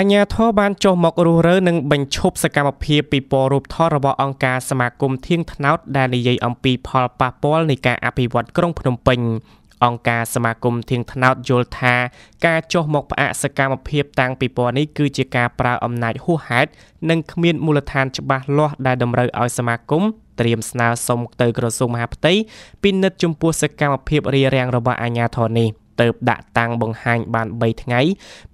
អញ្ញាធរបានចុះមករស់រើនិងបញ្ឈប់សកម្មភាពពិព័រណ៍រូបថតរបស់អង្គការសមាគមធៀងថ្នោតដែលនិយាយអំពីផលប៉ះពាល់នៃការអភិវឌ្ឍក្រុងភ្នំពេញអង្គការសមាគមធៀងថ្នោតយល់ថាការចុះមកផ្អាកសកម្មភាពតាំងពីពណ៌នេះគឺជាការប្រើអំណាចហួសហេតុនិងគ្មានមូលដ្ឋានច្បាស់លាស់ដែលតម្រូវឲ្យសមាគមត្រៀមស្នើសុំទៅក្រសួងមហាផ្ទៃពិនិត្យចំពោះសកម្មភាពរារាំងរបស់អាជ្ញាធរនេះ។ទៅដាក់តាំងបង្ហាញបាន3ថ្ងៃ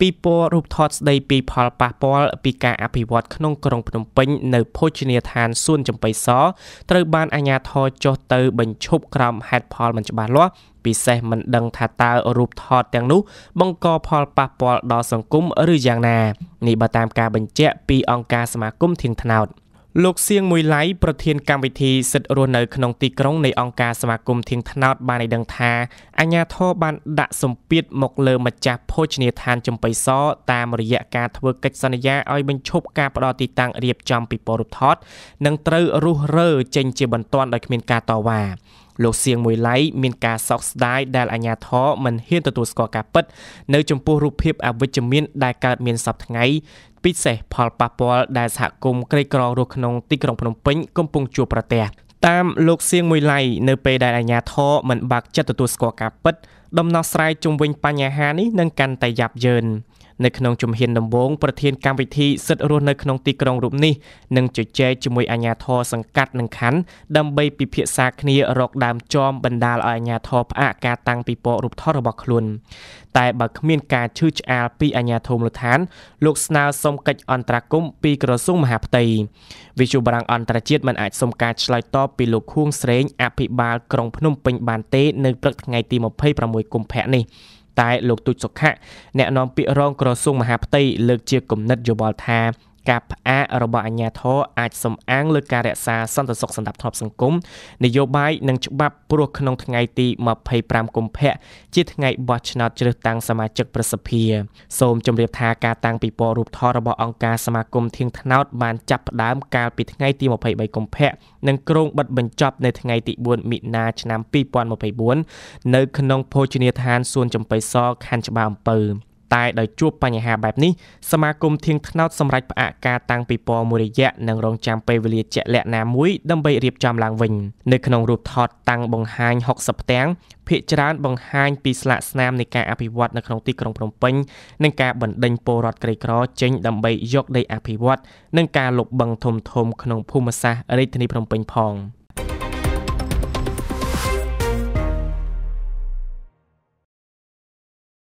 ពីពណ៌រូបថតស្ដីពីផលប៉ះពាល់ពីការអភិវឌ្ឍក្នុងក្រុងភ្នំពេញនៅភោជនីយដ្ឋានសួនចំបៃសត្រូវបានអាជ្ញាធរចុះទៅបញ្ឈប់ក្រោមហេតុផលមិនច្បាស់លាស់ពិសេសមិនដឹងថាតើរូបថតទាំងនោះបង្កផលប៉ះពាល់ដល់សង្គមឬយ៉ាងណានេះបើតាមការបញ្ជាក់ពីអង្គការសមាគមធៀងថ្នោត។លោកសៀងមួយឡៃប្រធានកម្មវិធីសិទ្ធិរស់នៅក្នុងទីក្រុងនៃអង្គការសមាគមធៀងថ្នោតបានឲ្យដឹងថាអាញាធរបាន ដាក់សម្ពាធមកលើម្ចាស់ភោជនីយដ្ឋាន ចំបៃសតាមរយៈការធ្វើកិច្ចសន្យាឲ្យបញ្ឈប់ការផ្ដល់ទីតាំងរៀបចំពិព័រណ៍រូបថតនិងត្រូវរុះរើចេញជាបន្ទាន់ដោយគ្មានការតវ៉ាលោកសៀងមួយឡៃមានការសោកស្ដាយដែលអាញាធរមិនហ៊ានទទួលស្គាល់ការពិតនៅចំពោះរូបភាពអវិជ្ជមានដែលកើតមានសពថ្ងៃ ពិសេសផលប៉ះពាល់ដែលសហគមន៍ក្រីក្ររស់ក្នុងទីក្រុងភ្នំពេញកំពុងជួបប្រទះតាមលោកសៀងមួយឡៃនៅពេលដែលអាញាធរមិនបាក់ចិត្តទទួលស្គាល់ការពិត ដំណោះស្រាយជុំវិញបញ្ហានេះនឹងកាន់តែយ៉ាប់យ៉ឺននៅក្នុងជំហានដំបូងប្រធានកម្មវិធីសិទ្ធិរស់នៅក្នុងទីក្រុងរូបនេះនឹងជជែកជាមួយអាជ្ញាធរសង្កាត់និងខណ្ឌដើម្បីពិភាក្សាគ្នារកដើមចមបណ្ដាលឲ្យអាជ្ញាធរផ្អាកការតាំងពិព័រណ៍រូបថតរបស់ខ្លួនតែបើគ្មានការឈឺឆ្អាលពីអាជ្ញាធរមូលដ្ឋាន លោកស្នើសុំកិច្ចអន្តរាគមន៍ពីក្រសួងមហាផ្ទៃវិទ្យុបារាំងអន្តរជាតិមិនអាចសុំការឆ្លើយតបពីលោកខួងស្រេងអភិបាលក្រុងភ្នំពេញបានទេនៅព្រឹកថ្ងៃទី26កុម្ភៈនេះតែលោកទូចសុខៈអ្នកនាំពាក្យរងក្រសួងមហាផ្ទៃលើកជាគំនិតយោបល់ថាការផ្អាករបស់អាជ្ញាធរអាចសំអាងលើការរក្សាសន្តិសុខសណ្ដាប់ធ្នាប់សង្គមនយោបាយនិងច្បាប់ព្រោះក្នុងថ្ងៃទី25កុម្ភៈជាថ្ងៃបោះឆ្នោតជ្រើសតាំងសមាជិកប្រសិទ្ធិសូមជម្រាបថាការតាំងពិព័រណ៍រូបថតរបស់អង្គការសមាគមធៀងថ្នោតបានចាប់ផ្ដើមកាលពីថ្ងៃទី23កុម្ភៈនិងគ្រោងបិទបញ្ចប់នៅថ្ងៃទី4មិនិនាឆ្នាំ2024នៅក្នុងភោជនីយដ្ឋានសួនចំបៃសខណ្ឌច្បារអំពើតែដោយជួបបញ្ហាបែបនេះសមាគមធៀងថ្នោតសម្រេចផ្អាកការតាំងពិព័រណ៍មួយរយៈនិងរងចាំពេលវេលាជាក់លាក់ណាមួយដើម្បីរៀបចំឡើងវិញនៅក្នុងរូបថតតាំងបង្ហាញ60ផ្ទាំងភាគច្រើនបង្ហាញពីស្លាកស្នាមនៃការអភិវឌ្ឍនៅក្នុងទីក្រុងភ្នំពេញនិងការបណ្ដេញពលរដ្ឋក្រីក្រ ចេញដើម្បីយកដីអភិវឌ្ឍនិងការលុបបង្ខំធំធំក្នុងភូមិសាស្ត្ររាជធានីភ្នំពេញផង។